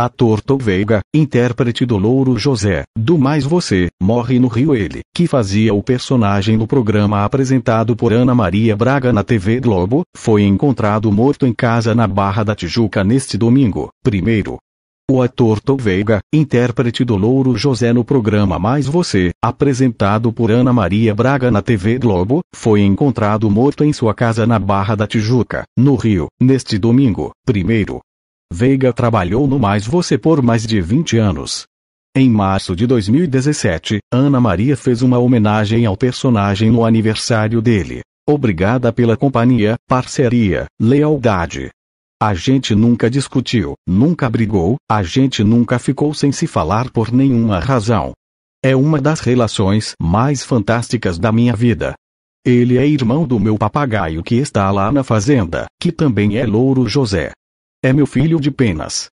Ator Tom Veiga, intérprete do Louro José, do Mais Você, morre no Rio ele, que fazia o personagem no programa apresentado por Ana Maria Braga na TV Globo, foi encontrado morto em casa na Barra da Tijuca neste domingo, primeiro. O ator Tom Veiga, intérprete do Louro José no programa Mais Você, apresentado por Ana Maria Braga na TV Globo, foi encontrado morto em sua casa na Barra da Tijuca, no Rio, neste domingo, primeiro. Veiga trabalhou no Mais Você por mais de 20 anos. Em março de 2017, Ana Maria fez uma homenagem ao personagem no aniversário dele. Obrigada pela companhia, parceria, lealdade. A gente nunca discutiu, nunca brigou, a gente nunca ficou sem se falar por nenhuma razão. É uma das relações mais fantásticas da minha vida. Ele é irmão do meu papagaio que está lá na fazenda, que também é Louro José. É meu filho de penas